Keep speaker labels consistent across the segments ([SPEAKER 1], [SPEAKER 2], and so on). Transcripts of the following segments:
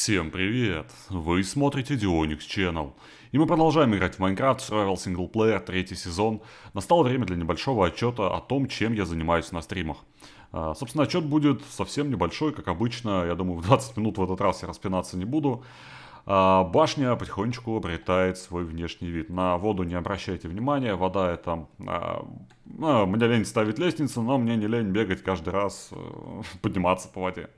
[SPEAKER 1] Всем привет! Вы смотрите Dionix Channel. И мы продолжаем играть в Minecraft Survival Singleplayer третий сезон. Настало время для небольшого отчета о том, чем я занимаюсь на стримах. А, собственно, отчет будет совсем небольшой, как обычно. Я думаю, в 20 минут в этот раз я распинаться не буду. А, башня потихонечку обретает свой внешний вид. На воду не обращайте внимания, вода это... А, мне лень ставить лестницу, но мне не лень бегать каждый раз, э, подниматься по воде.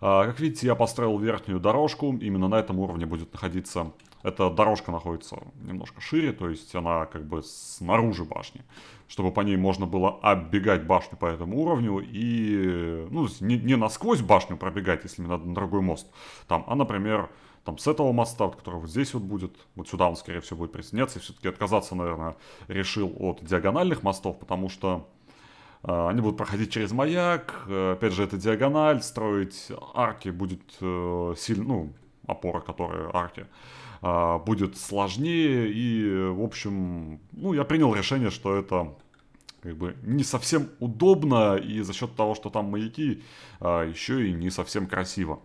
[SPEAKER 1] А, как видите, я построил верхнюю дорожку, именно на этом уровне будет находиться... Эта дорожка находится немножко шире, то есть она как бы снаружи башни, чтобы по ней можно было оббегать башню по этому уровню и, ну, не, не насквозь башню пробегать, если мне надо на другой мост, там, а, например, там с этого моста, который вот здесь вот будет, вот сюда он, скорее всего, будет присоединяться. И все-таки отказаться, наверное, решил от диагональных мостов, потому что Э, они будут проходить через маяк, э, опять же, это диагональ, строить арки будет э, сильно, ну, опора, которые арки, будет сложнее, и, в общем, ну, я принял решение, что это как бы не совсем удобно, и за счет того, что там маяки, еще и не совсем красиво.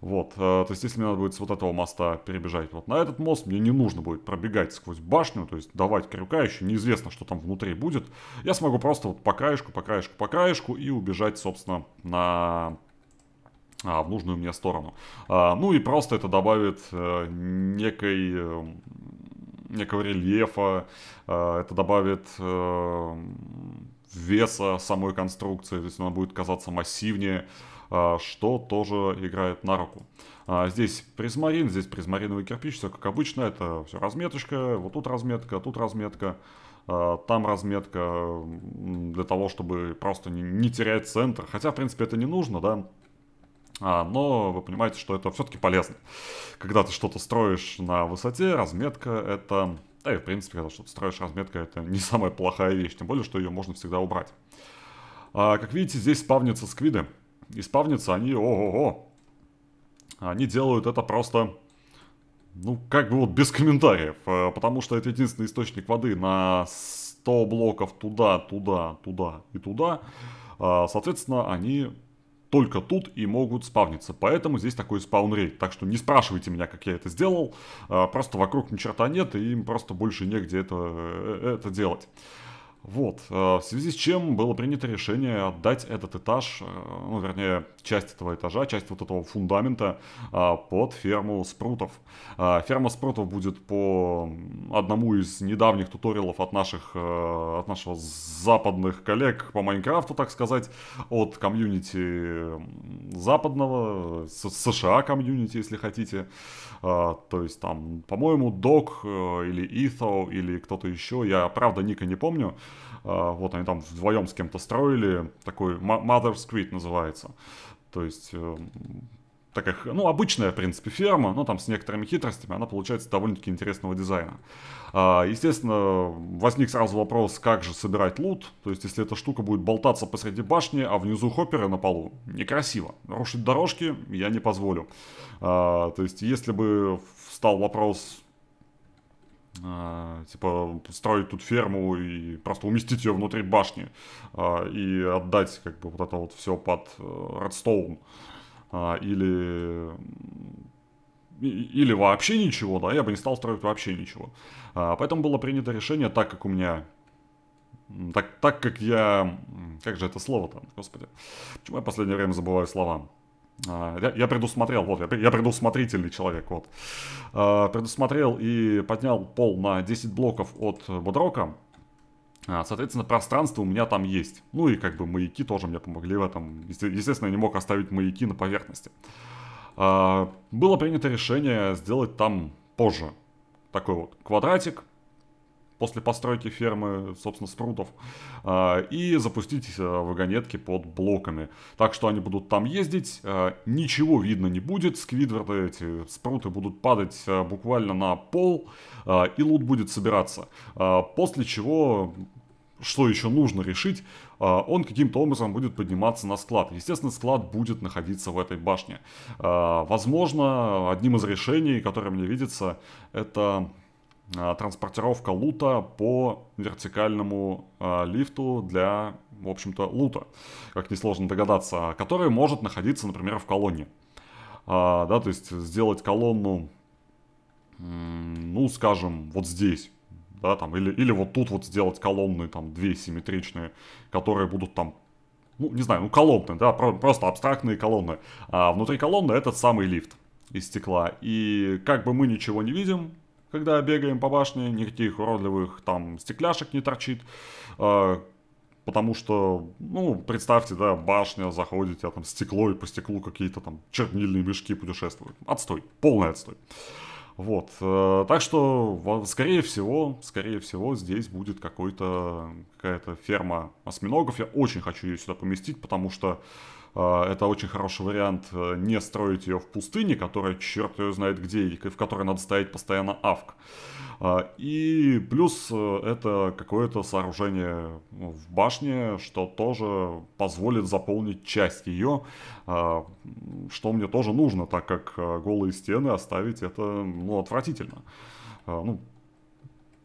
[SPEAKER 1] Вот, э, то есть если мне надо будет с вот этого моста перебежать вот на этот мост, мне не нужно будет пробегать сквозь башню, то есть давать крюка, еще неизвестно, что там внутри будет. Я смогу просто вот по краешку, по краешку, по краешку и убежать, собственно, на а, в нужную мне сторону. А, ну и просто это добавит а, некой, эм, некого рельефа, э, это добавит эм, веса самой конструкции, то есть она будет казаться массивнее. А, что тоже играет на руку. А, здесь призмарин, здесь призмариновый кирпич, все как обычно, это все разметочка, вот тут разметка, тут разметка, а, там разметка для того, чтобы просто не, терять центр. Хотя, в принципе, это не нужно, да, но вы понимаете, что это все-таки полезно. Когда ты что-то строишь на высоте, разметка это... Да и в принципе, когда что-то строишь, разметка это не самая плохая вещь, тем более, что ее можно всегда убрать. как видите, здесь спавнятся сквиды. И спавнятся они, ого-го. Они делают это просто, ну, как бы вот без комментариев. Э, потому что это единственный источник воды на 100 блоков туда, туда, туда и туда. А, соответственно, они только тут и могут спавниться. Поэтому здесь такой спаун Так что не спрашивайте меня, как я это сделал. А, просто вокруг ни черта нет, и им просто больше негде это, э, это делать. Вот, э, в связи с чем было принято решение отдать этот этаж, э, ну, вернее, часть этого этажа, часть вот этого фундамента э, под ферму спрутов. Ферма спрутов будет по одному из недавних туториалов от наших, от нашего западных коллег по Майнкрафту, так сказать, от комьюнити западного, США комьюнити, если хотите. То есть там, по-моему, Док или Итho или кто-то еще, я правда ника не помню, а, вот они там вдвоем с кем-то строили, такой Mother's Creed называется. То есть э, такая, ну, обычная, в принципе, ферма, но там с некоторыми хитростями, она получается довольно-таки интересного дизайна. А, естественно, возник сразу вопрос, как же собирать лут, то есть если эта штука будет болтаться посреди башни, а внизу хопперы на полу, некрасиво. Рушить дорожки я не позволю. А, то есть если бы встал вопрос а, типа строить тут ферму и просто уместить ее внутри башни а, и отдать как бы вот это вот все под э, Redstone а, или или вообще ничего, да, я бы не стал строить вообще ничего. поэтому было принято решение, так как у меня так, так как я... Как же это слово там, господи. Почему я в последнее время забываю слова? А, я, я предусмотрел, вот, я, я предусмотрительный человек, вот. А, предусмотрел и поднял пол на 10 блоков от Бодрока. А, соответственно, пространство у меня там есть. Ну и как бы маяки тоже мне помогли в этом. Естественно, я не мог оставить маяки на поверхности. Было принято решение сделать там позже такой вот квадратик, после постройки фермы, собственно, спрутов, а, и запустить а, вагонетки под блоками. Так что они будут там ездить, а, ничего видно не будет, сквидверты, эти спруты будут падать буквально на пол, и лут будет собираться. После чего что еще нужно решить, он каким-то образом будет подниматься на склад. Естественно, склад будет находиться в этой башне. Возможно, одним из решений, которое мне видится, это а, транспортировка лута по вертикальному э, лифту для, в общем-то, лута, как несложно догадаться, который может находиться, например, в колонне. А, да, то есть сделать колонну, ну, скажем, вот здесь, да, там, или, или вот тут вот сделать колонны, там, две симметричные, которые будут там ну, не знаю, ну, колонны, да, просто абстрактные колонны. А внутри колонны этот самый лифт из стекла. И как бы мы ничего не видим, когда бегаем по башне, никаких уродливых там стекляшек не торчит. А, потому что, ну, представьте, да, башня, заходите, а там стекло и по стеклу какие-то там чернильные мешки путешествуют. Отстой, полный отстой. Вот, э, так что, скорее всего, скорее всего, здесь будет какой-то, какая-то ферма осьминогов. Я очень хочу ее сюда поместить, потому что, а, это очень хороший вариант э, не строить ее в пустыне, которая черт ее знает где, и в которой надо стоять постоянно авк. А, и плюс э, это какое-то сооружение в башне, что тоже позволит заполнить часть ее, а, что мне тоже нужно, так как э, голые стены оставить это ну, отвратительно. Ну,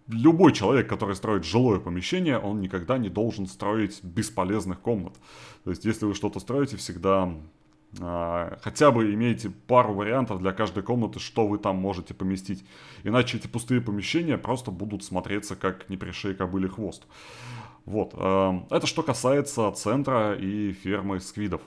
[SPEAKER 1] любой человек, который строит жилое помещение, он никогда не должен строить бесполезных комнат. То есть, если вы что-то строите, всегда а, хотя бы имейте пару вариантов для каждой комнаты, что вы там можете поместить. Иначе эти пустые помещения просто будут смотреться как не пришей кобыли хвост. Вот, а, это что касается центра и фермы сквидов.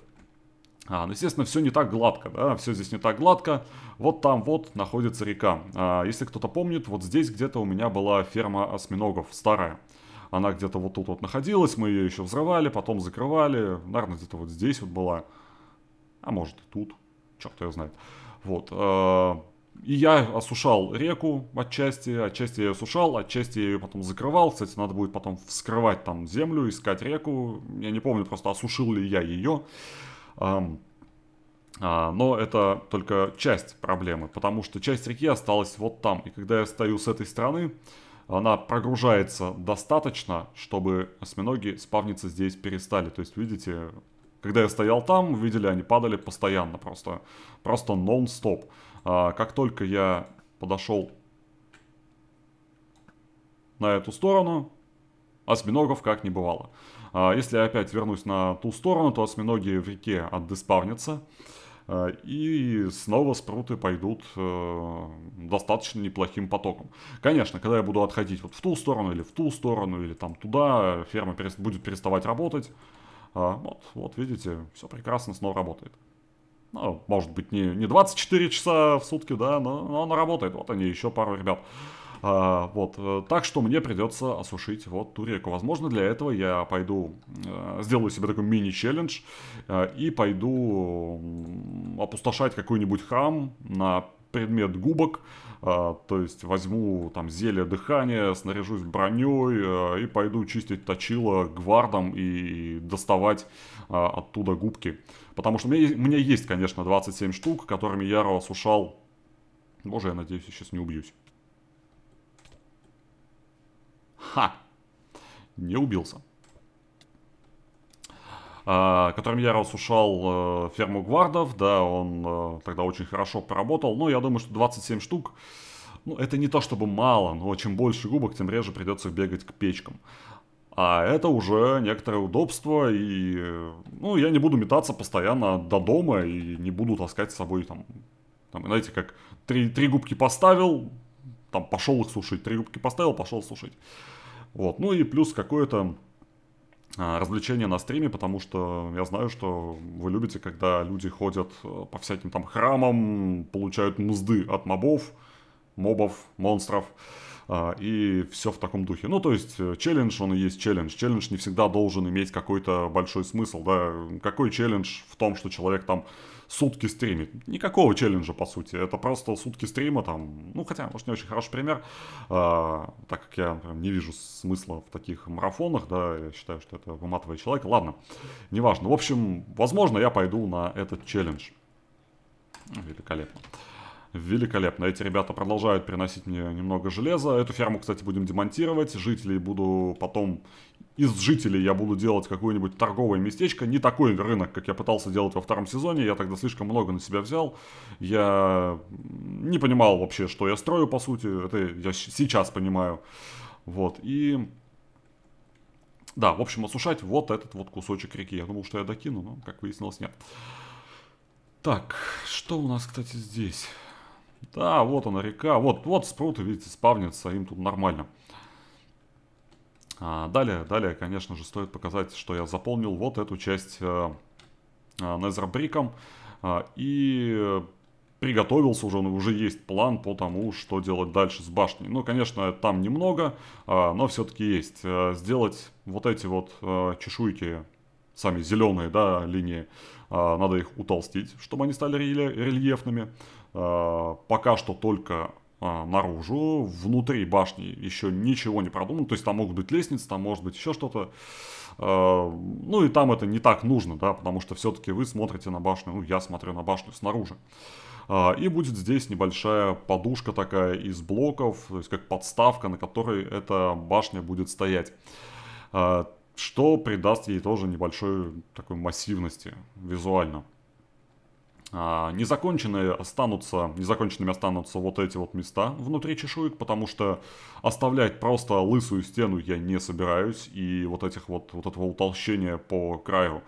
[SPEAKER 1] А, ну, естественно, все не так гладко, да, все здесь не так гладко. Вот там вот находится река. А, если кто-то помнит, вот здесь где-то у меня была ферма осьминогов, старая. Она где-то вот тут вот находилась, мы ее еще взрывали, потом закрывали. Наверное, где-то вот здесь вот была. А может и тут, черт ее знает. Вот. А, и я осушал реку отчасти, отчасти я ее осушал, отчасти я ее потом закрывал. Кстати, надо будет потом вскрывать там землю, искать реку. Я не помню просто, осушил ли я ее. А, но это только часть проблемы, потому что часть реки осталась вот там. И когда я стою с этой стороны, она прогружается достаточно, чтобы осьминоги спавниться здесь перестали. То есть, видите, когда я стоял там, видели, они падали постоянно просто. Просто нон-стоп. А, как только я подошел на эту сторону, осьминогов как не бывало. А, если я опять вернусь на ту сторону, то осьминоги в реке отдеспавнятся. А, и снова спруты пойдут э, достаточно неплохим потоком. Конечно, когда я буду отходить вот в ту сторону или в ту сторону, или там туда, ферма будет переставать работать. А, вот, вот видите, все прекрасно снова работает. Ну, может быть, не, не 24 часа в сутки, да, но, но она работает. Вот они, еще пару ребят а, вот, э, так что мне придется осушить вот ту реку. Возможно, для этого я пойду, э, сделаю себе такой мини-челлендж э, и пойду опустошать какой-нибудь храм на предмет губок, а, то есть возьму там зелье дыхания, снаряжусь броней и пойду чистить точило гвардом и доставать оттуда губки. Потому что у меня, у меня есть, конечно, 27 штук, которыми я осушал. Боже, я надеюсь, я сейчас не убьюсь. Ха! Не убился. Uh, которым я рассушал uh, ферму гвардов, да, он uh, тогда очень хорошо поработал, но ну, я думаю, что 27 штук, ну, это не то чтобы мало, но чем больше губок, тем реже придется бегать к печкам. А это уже некоторое удобство, и, ну, я не буду метаться постоянно до дома и не буду таскать с собой, там, там знаете, как три, три губки поставил, там, пошел их сушить, три губки поставил, пошел сушить. Вот, ну и плюс какое-то а, развлечение на стриме, потому что я знаю, что вы любите, когда люди ходят э, по всяким там храмам, получают мзды от мобов, мобов, монстров а, и все в таком духе. Ну, то есть, э, челлендж, он и есть челлендж. Челлендж не всегда должен иметь какой-то большой смысл, да. Какой челлендж в том, что человек там сутки стримить. Никакого челленджа, по сути. Это просто сутки стрима, там, ну, хотя, может, не очень хороший пример, э, так как я например, не вижу смысла в таких марафонах, да, я считаю, что это выматывает человека. Ладно, неважно. В общем, возможно, я пойду на этот челлендж. Великолепно. Великолепно. Эти ребята продолжают приносить мне немного железа. Эту ферму, кстати, будем демонтировать. Жителей буду потом... Из жителей я буду делать какое-нибудь торговое местечко. Не такой рынок, как я пытался делать во втором сезоне. Я тогда слишком много на себя взял. Я не понимал вообще, что я строю, по сути. Это я сейчас понимаю. Вот. И... Да, в общем, осушать вот этот вот кусочек реки. Я думал, что я докину, но, как выяснилось, нет. Так, что у нас, кстати, здесь? Да, вот она река. Вот, вот спруты, видите, спавнятся, им тут нормально. А, далее, далее, конечно же, стоит показать, что я заполнил вот эту часть э, э, Незербриком. Э, и приготовился уже, ну, уже есть план по тому, что делать дальше с башней. Ну, конечно, там немного, э, но все-таки есть. Э, сделать вот эти вот э, чешуйки, сами зеленые, да, линии, э, а, надо их утолстить, чтобы они стали рельефными. А, пока что только а, наружу, внутри башни еще ничего не продумано, то есть там могут быть лестницы, там может быть еще что-то, ну и там это не так нужно, да, потому что все-таки вы смотрите на башню, ну я смотрю на башню снаружи. И будет здесь небольшая подушка такая из блоков, то есть как подставка, на которой эта башня будет стоять что придаст ей тоже небольшой такой массивности визуально. А, незаконченные останутся, незаконченными останутся вот эти вот места внутри чешуек, потому что оставлять просто лысую стену я не собираюсь, и вот этих вот, вот этого утолщения по краю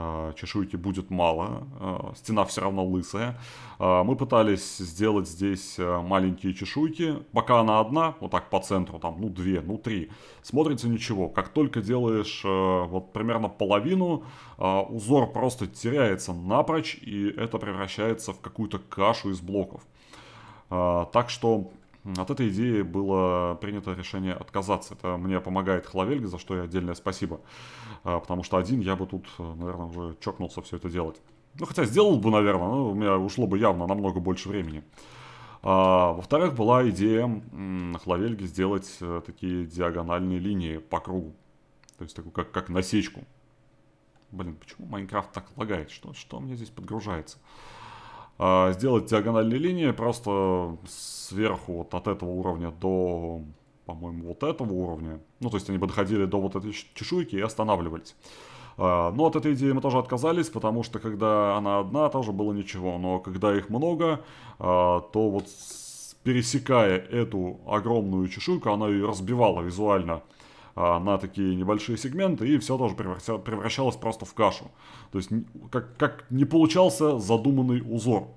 [SPEAKER 1] Э, чешуйки будет мало, э, стена все равно лысая. Э, мы пытались сделать здесь маленькие чешуйки, пока она одна, вот так по центру, там, ну, две, ну, три, смотрится ничего. Как только делаешь вот примерно половину, узор просто теряется напрочь, и это превращается в какую-то кашу из блоков. Так что от этой идеи было принято решение отказаться. Это мне помогает Хлавельга, за что я отдельное спасибо. А, потому что один я бы тут, э, наверное, уже чокнулся все это делать. Ну, хотя сделал бы, наверное, но у меня ушло бы явно намного больше времени. А, во-вторых, была идея Хлавельги сделать э, такие диагональные линии по кругу. То есть, такую как, как насечку. Блин, почему Майнкрафт так лагает? Что, что мне здесь подгружается? А, сделать диагональные линии просто сверху вот от этого уровня до, по-моему, вот этого уровня. Ну, то есть они бы доходили до вот этой чешуйки и останавливались. А, но от этой идеи мы тоже отказались, потому что когда она одна, тоже было ничего. Но когда их много, а, то вот пересекая эту огромную чешуйку, она ее разбивала визуально. А, на такие небольшие сегменты, и все тоже превращалось просто в кашу. То есть как, как не получался задуманный узор.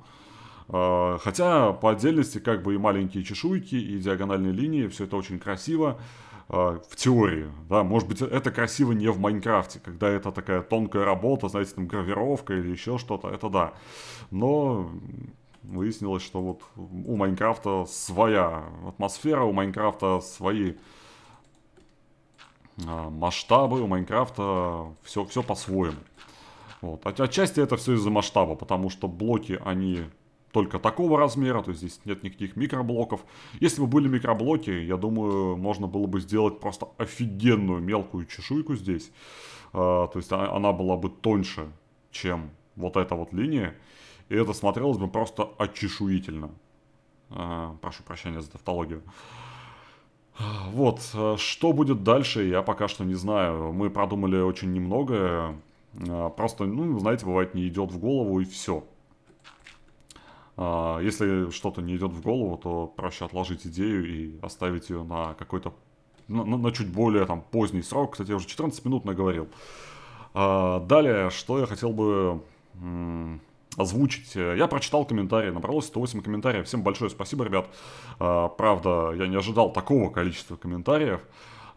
[SPEAKER 1] А, хотя по отдельности как бы и маленькие чешуйки, и диагональные линии, все это очень красиво а, в теории, да, может быть, это красиво не в Майнкрафте, когда это такая тонкая работа, знаете, там гравировка или еще что-то, это да. Но выяснилось, что вот у Майнкрафта своя атмосфера, у Майнкрафта свои а, масштабы у Майнкрафта, все, все по-своему. Вот. От, отчасти это все из-за масштаба, потому что блоки, они только такого размера, то есть здесь нет никаких микроблоков. Если бы были микроблоки, я думаю, можно было бы сделать просто офигенную мелкую чешуйку здесь. А, то есть а, она была бы тоньше, чем вот эта вот линия. И это смотрелось бы просто очешуительно. А, прошу прощения за тавтологию. А, вот, э, что будет дальше, я пока что не знаю. Мы продумали очень немного. А, просто, ну, знаете, бывает, не идет в голову и все. А, если что-то не идет в голову, то проще отложить идею и оставить ее на какой-то... На, на чуть более там поздний срок. Кстати, я уже 14 минут наговорил. Далее, что я хотел бы озвучить. Э, я прочитал комментарии, набралось 108 комментариев. Всем большое спасибо, ребят. Э, правда, я не ожидал такого количества комментариев.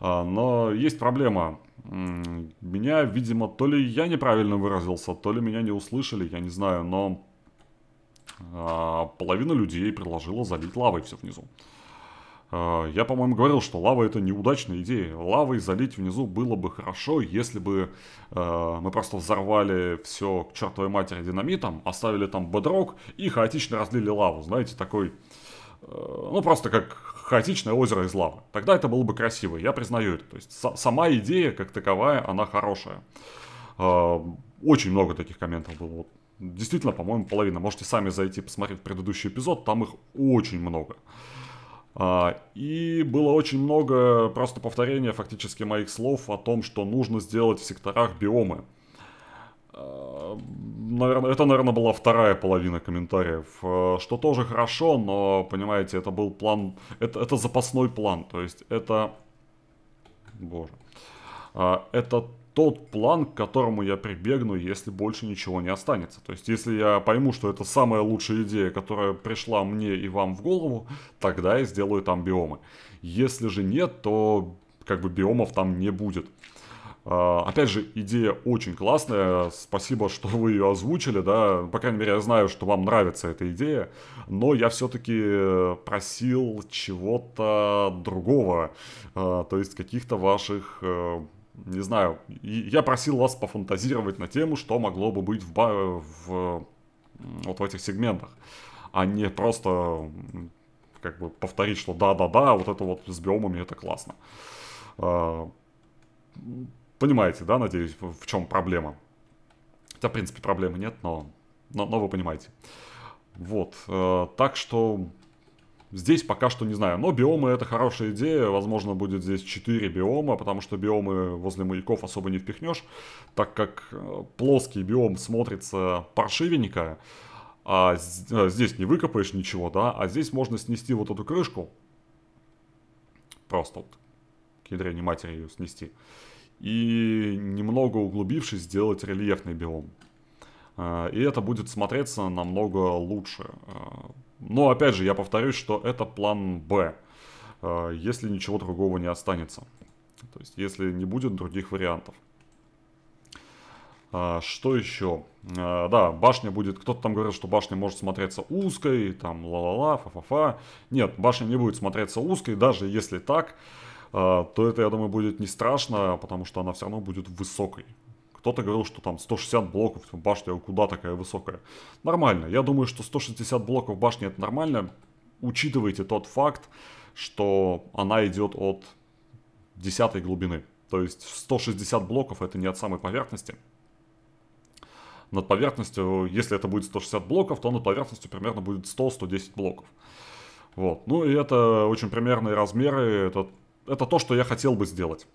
[SPEAKER 1] Э, но есть проблема. Меня, видимо, то ли я неправильно выразился, то ли меня не услышали, я не знаю, но половина людей предложила залить лавой все внизу. А, я, по-моему, говорил, что лава это неудачная идея. Лавой залить внизу было бы хорошо, если бы э, мы просто взорвали все к чертовой матери динамитом, оставили там бедрок и хаотично разлили лаву. Знаете, такой... Э, ну, просто как хаотичное озеро из лавы. Тогда это было бы красиво, я признаю это. То есть с- сама идея как таковая, она хорошая. Э, очень много таких комментов было. Вот. Действительно, по-моему, половина. Можете сами зайти посмотреть предыдущий эпизод, там их очень много. А, и было очень много просто повторения фактически моих слов о том, что нужно сделать в секторах биомы. А, наверное, это, наверное, была вторая половина комментариев, а, что тоже хорошо, но, понимаете, это был план, это, это запасной план, то есть это, боже, это тот план, к которому я прибегну, если больше ничего не останется. То есть, если я пойму, что это самая лучшая идея, которая пришла мне и вам в голову, тогда я сделаю там биомы. Если же нет, то как бы биомов там не будет. А, опять же, идея очень классная, спасибо, что вы ее озвучили, да, по крайней мере, я знаю, что вам нравится эта идея, но я все-таки просил чего-то другого, а, то есть каких-то ваших э, не знаю, я просил вас пофантазировать на тему, что могло бы быть в, в, в вот в этих сегментах, а не просто как бы повторить, что да-да-да, вот это вот с биомами это классно. А, понимаете, да, надеюсь, в чем проблема? Хотя, в принципе, проблемы нет, но, но, но вы понимаете. Вот, э, так что Здесь пока что не знаю, но биомы это хорошая идея, возможно будет здесь 4 биома, потому что биомы возле маяков особо не впихнешь, так как э, плоский биом смотрится паршивенько, а э, здесь не выкопаешь ничего, да, а здесь можно снести вот эту крышку, просто вот к ядрене матери ее снести, и немного углубившись сделать рельефный биом. Э, и это будет смотреться намного лучше. Но опять же, я повторюсь, что это план Б, э, если ничего другого не останется. То есть, если не будет других вариантов. А, что еще? Э, да, башня будет... Кто-то там говорил, что башня может смотреться узкой, там ла-ла-ла, фа-фа-фа. Нет, башня не будет смотреться узкой, даже если так, э, то это, я думаю, будет не страшно, потому что она все равно будет высокой. Кто-то говорил, что там 160 блоков, типа, башня куда такая высокая. Нормально. Я думаю, что 160 блоков башни это нормально. Учитывайте тот факт, что она идет от 10 глубины. То есть 160 блоков это не от самой поверхности. Над поверхностью, если это будет 160 блоков, то над поверхностью примерно будет 100-110 блоков. Вот. Ну и это очень примерные размеры. Это, это то, что я хотел бы сделать.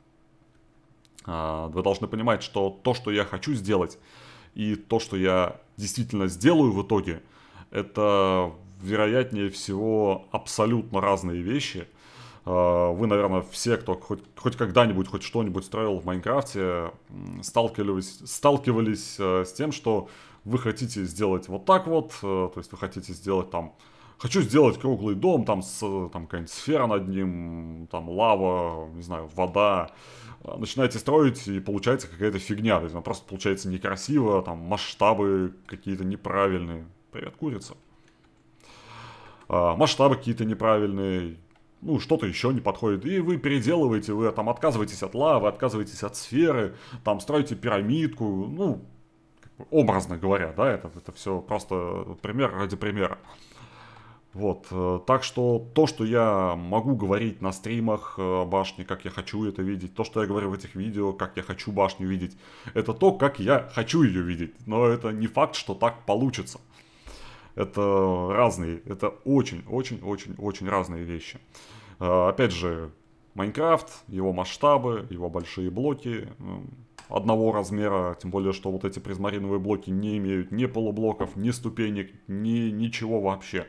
[SPEAKER 1] А, вы должны понимать, что то, что я хочу сделать, и то, что я действительно сделаю в итоге, это вероятнее всего абсолютно разные вещи. А, вы, наверное, все, кто хоть, хоть когда-нибудь хоть что-нибудь строил в Майнкрафте, сталкивались, сталкивались э, с тем, что вы хотите сделать вот так вот, э, то есть вы хотите сделать там хочу сделать круглый дом, там, с, там какая-нибудь сфера над ним, там лава, не знаю, вода. А, начинаете строить, и получается какая-то фигня. То есть она просто получается некрасиво, там масштабы какие-то неправильные. Привет, курица. А, масштабы какие-то неправильные, ну, что-то еще не подходит. И вы переделываете, вы там отказываетесь от лавы, отказываетесь от сферы, там строите пирамидку, ну, образно говоря, да, это, это все просто пример ради примера. Вот, э, так что то, что я могу говорить на стримах э, башни, как я хочу это видеть, то, что я говорю в этих видео, как я хочу башню видеть, это то, как я хочу ее видеть. Но это не факт, что так получится. Это разные, это очень-очень-очень-очень разные вещи. Э, опять же, Майнкрафт, его масштабы, его большие блоки одного размера, тем более, что вот эти призмариновые блоки не имеют ни полублоков, ни ступенек, ни ничего вообще,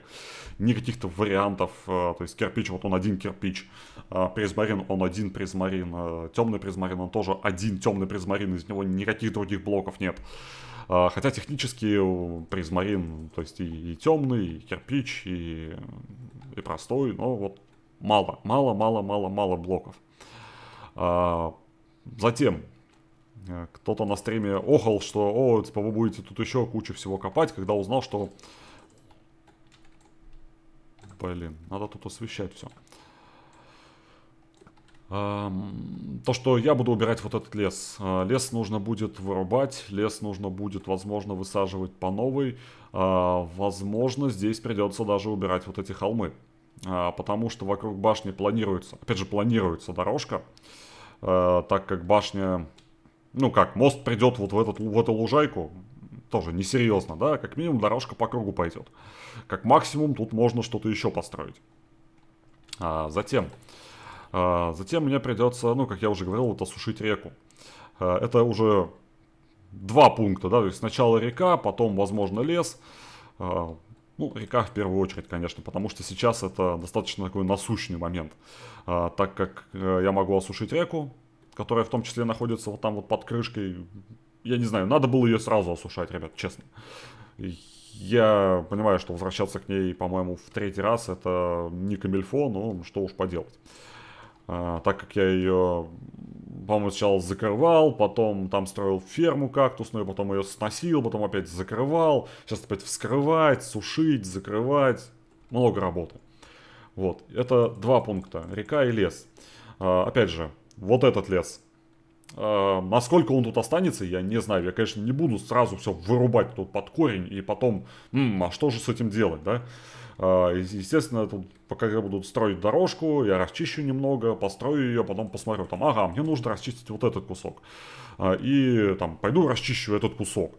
[SPEAKER 1] ни каких-то вариантов, э, то есть кирпич, вот он один кирпич, а призмарин, он один призмарин, э, темный призмарин, он тоже один темный призмарин, из него никаких других блоков нет. А, хотя технически э, призмарин, то есть и, и темный, и кирпич, и, и простой, но вот Мало, мало, мало, мало, мало блоков. А, затем э, кто-то на стриме охал, что о, типа вы будете тут еще кучу всего копать, когда узнал, что... Блин, надо тут освещать все. То, что я буду убирать вот этот лес. А, лес нужно будет вырубать, лес нужно будет, возможно, высаживать по новой. А, возможно, здесь придется даже убирать вот эти холмы. А, потому что вокруг башни планируется, опять же, планируется дорожка, а, так как башня, ну как, мост придет вот в, этот, в эту лужайку, тоже несерьезно, да, как минимум дорожка по кругу пойдет. Как максимум тут можно что-то еще построить. А, затем, затем мне придется, ну, как я уже говорил, вот осушить реку. это уже два пункта, да, то есть сначала река, потом, возможно, лес, ну, река в первую очередь, конечно, потому что сейчас это достаточно такой насущный момент. А, так как э, я могу осушить реку, которая в том числе находится вот там вот под крышкой. Я не знаю, надо было ее сразу осушать, ребят, честно. Я понимаю, что возвращаться к ней, по-моему, в третий раз это не камильфо, но что уж поделать. А, так как я ее по-моему, сначала закрывал, потом там строил ферму кактусную, потом ее сносил, потом опять закрывал. Сейчас опять вскрывать, сушить, закрывать. Много работы. Вот, это два пункта. Река и лес. А, опять же, вот этот лес. А, насколько он тут останется, я не знаю. Я, конечно, не буду сразу все вырубать тут под корень и потом, М, а что же с этим делать, да? А, естественно, тут пока я буду строить дорожку, я расчищу немного, построю ее, потом посмотрю, там, ага, мне нужно расчистить вот этот кусок. А, и там, пойду расчищу этот кусок.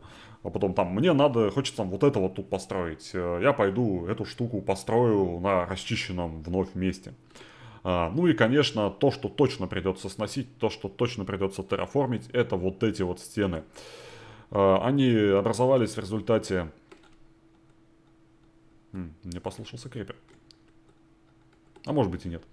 [SPEAKER 1] А потом там, мне надо, хочется там вот это вот тут построить. А, я пойду эту штуку построю на расчищенном вновь месте. Ну и, конечно, то, что точно придется сносить, то, что точно придется терраформить, это вот эти вот стены. Они образовались в результате мне послушался крепер. А может быть и нет.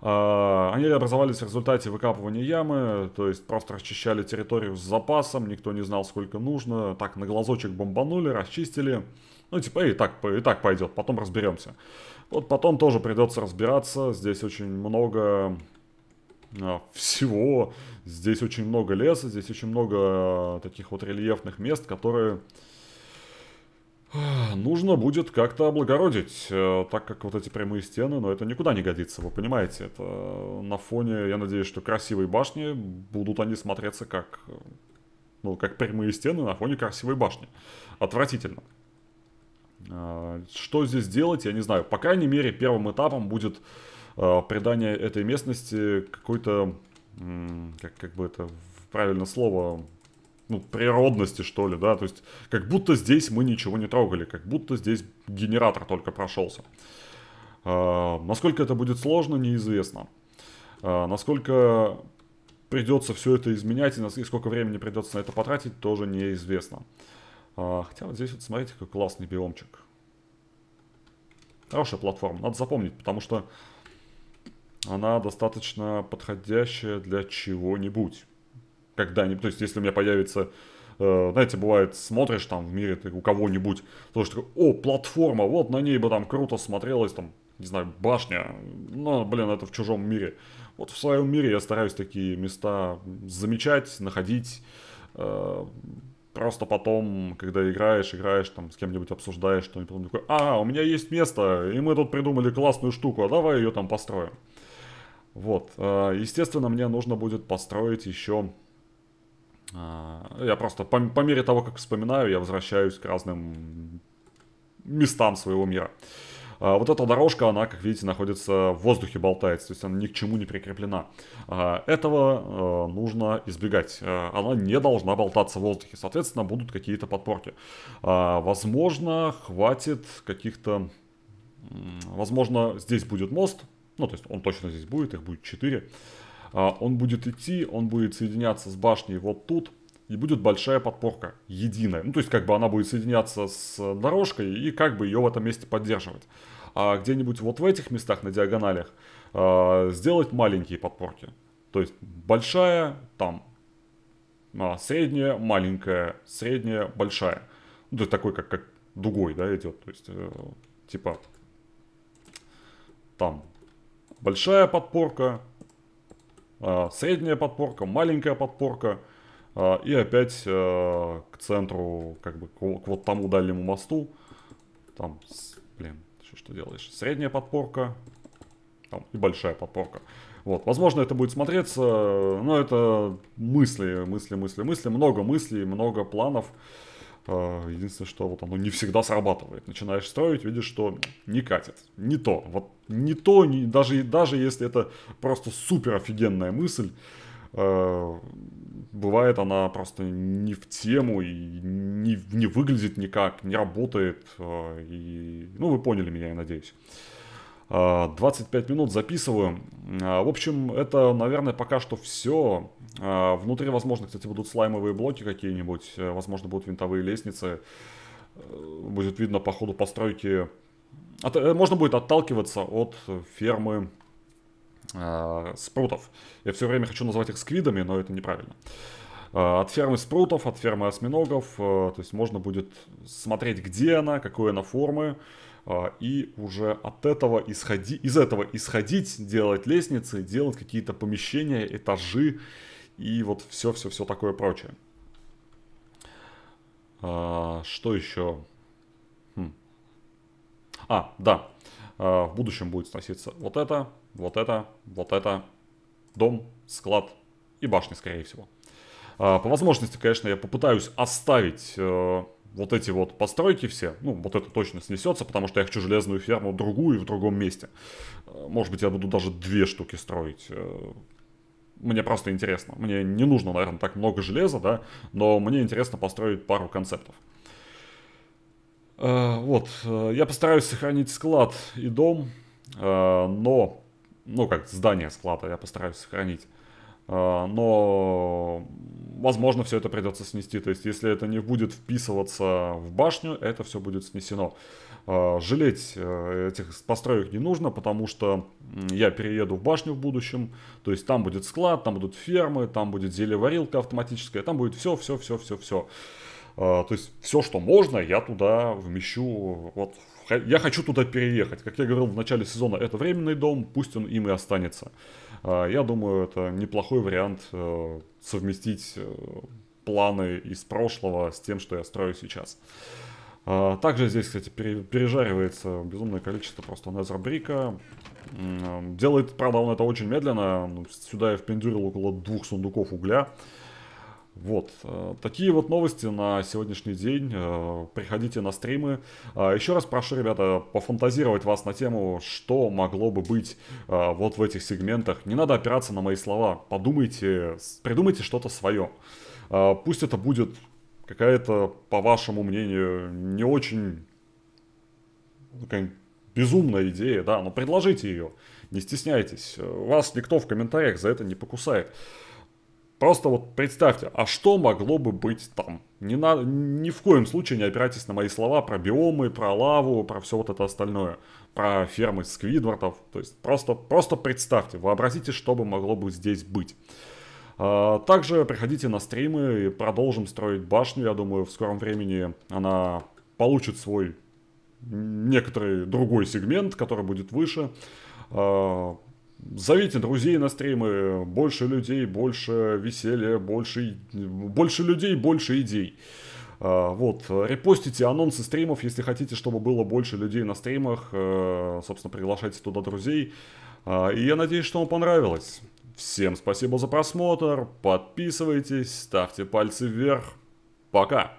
[SPEAKER 1] А, они образовались в результате выкапывания ямы, то есть просто расчищали территорию с запасом, никто не знал, сколько нужно. Так, на глазочек бомбанули, расчистили. Ну, типа, и так, и так пойдет, потом разберемся. Вот потом тоже придется разбираться. Здесь очень много а, всего. Здесь очень много леса, здесь очень много а, таких вот рельефных мест, которые Нужно будет как-то облагородить, э, так как вот эти прямые стены, но это никуда не годится, вы понимаете. Это э, на фоне, я надеюсь, что красивой башни будут они смотреться как, э, ну, как прямые стены на фоне красивой башни. Отвратительно. Что здесь делать, я не знаю. По крайней мере, первым этапом будет придание этой местности какой-то, как, как бы это правильно слово, ну, природности, что ли, да, то есть как будто здесь мы ничего не трогали, как будто здесь генератор только прошелся. Э, насколько это будет сложно, неизвестно. Э, насколько придется все это изменять и сколько времени придется на это потратить, тоже неизвестно. Э, хотя вот здесь вот смотрите, какой классный биомчик. Хорошая платформа, надо запомнить, потому что она достаточно подходящая для чего-нибудь когда-нибудь, то есть если у меня появится э, знаете, бывает, смотришь там в мире ты у кого-нибудь, слушай, что, о, платформа, вот на ней бы там круто смотрелось, там, не знаю, башня, ну, блин, это в чужом мире. Вот в своем мире я стараюсь такие места замечать, находить, э, просто потом, когда играешь, играешь, там, с кем-нибудь обсуждаешь что-нибудь, потом такой, а, у меня есть место, и мы тут придумали классную штуку, а давай ее там построим. Вот, э, естественно, мне нужно будет построить еще а, я просто по, по мере того, как вспоминаю, я возвращаюсь к разным местам своего мира. А, вот эта дорожка, она, как видите, находится в воздухе, болтается, то есть она ни к чему не прикреплена. А, этого нужно избегать. Она не должна болтаться в воздухе, соответственно, будут какие-то подпорки. Возможно, хватит каких-то... Возможно, здесь будет мост, ну, то есть он точно здесь будет, их будет 4. А, он будет идти, он будет соединяться с башней вот тут, и будет большая подпорка, единая. Ну, то есть, как бы она будет соединяться с дорожкой и как бы ее в этом месте поддерживать. А где-нибудь вот в этих местах на диагоналях а, сделать маленькие подпорки. То есть, большая, там, а, средняя, маленькая, средняя, большая. Ну, то есть, такой, как, как дугой, да, идет. То есть, э, типа, там, большая подпорка, а, средняя подпорка, маленькая подпорка. А, и опять а, к центру, как бы к вот тому дальнему мосту. Там, блин, что, что делаешь? Средняя подпорка там, и большая подпорка. Вот, возможно, это будет смотреться, но это мысли, мысли, мысли, мысли, много мыслей, много планов. А, единственное, что вот оно не всегда срабатывает. Начинаешь строить, видишь, что не катит. Не то. Вот не то, не, даже, даже если это просто супер офигенная мысль, э, бывает она просто не в тему и не, не выглядит никак, не работает. Э, и, ну, вы поняли меня, я надеюсь. 25 э, минут записываю. Э, в общем, это, наверное, пока что все. Э, внутри, возможно, кстати, будут слаймовые блоки какие-нибудь. Возможно, будут винтовые лестницы. Будет видно по ходу постройки. Можно будет отталкиваться от фермы спрутов. Я все время хочу называть их сквидами, но это неправильно. От фермы спрутов, от фермы осьминогов. То есть можно будет смотреть, где она, какой она формы. А, и уже от этого исходи, из этого исходить, делать лестницы, делать какие-то помещения, этажи и вот все-все-все такое прочее. А, что еще? Хм. А, да. А, в будущем будет сноситься вот это, вот это, вот это, дом, склад и башня, скорее всего. по возможности, конечно, я попытаюсь оставить э, вот эти вот постройки все, ну, вот это точно снесется, потому что я хочу железную ферму другую в другом месте. Э, может быть, я буду даже две штуки строить. Э, мне просто интересно. Мне не нужно, наверное, так много железа, да, но мне интересно построить пару концептов. Э, вот, я постараюсь сохранить склад и дом, но, ну как, здание склада я постараюсь сохранить. А, но возможно все это придется снести. То есть если это не будет вписываться в башню, это все будет снесено. А, жалеть э, этих построек не нужно, потому что я перееду в башню в будущем. То есть там будет склад, там будут фермы, там будет зелеварилка автоматическая, там будет все, все, все, все, все. А, то есть все, что можно, я туда вмещу. Вот я хочу туда переехать. Как я говорил в начале сезона, это временный дом, пусть он им и останется. А, я думаю, это неплохой вариант э, совместить э, планы из прошлого с тем, что я строю сейчас. А, также здесь, кстати, пережаривается безумное количество просто незербрика. Э, делает, правда, он это очень медленно. Сюда я впендюрил около двух сундуков угля. Вот, э, такие вот новости на сегодняшний день. Э, приходите на стримы. Э, еще раз прошу, ребята, пофантазировать вас на тему, что могло бы быть вот в этих сегментах. Не надо опираться на мои слова. Подумайте, придумайте что-то свое. Пусть это будет какая-то, по вашему мнению, не очень ну, безумная идея, да, но предложите ее. Не стесняйтесь. Вас никто в комментариях за это не покусает. Просто вот представьте, а что могло бы быть там? Не на, ни в коем случае не опирайтесь на мои слова про биомы, про лаву, про все вот это остальное. Про фермы сквидвортов. То есть просто, просто представьте, вообразите, что бы могло бы здесь быть. А, также приходите на стримы и продолжим строить башню. Я думаю, в скором времени она получит свой некоторый другой сегмент, который будет выше. А, Зовите друзей на стримы, больше людей, больше веселья, больше, больше людей, больше идей. А, вот, репостите анонсы стримов, если хотите, чтобы было больше людей на стримах, э, собственно, приглашайте туда друзей. А, и я надеюсь, что вам понравилось. Всем спасибо за просмотр, подписывайтесь, ставьте пальцы вверх. Пока!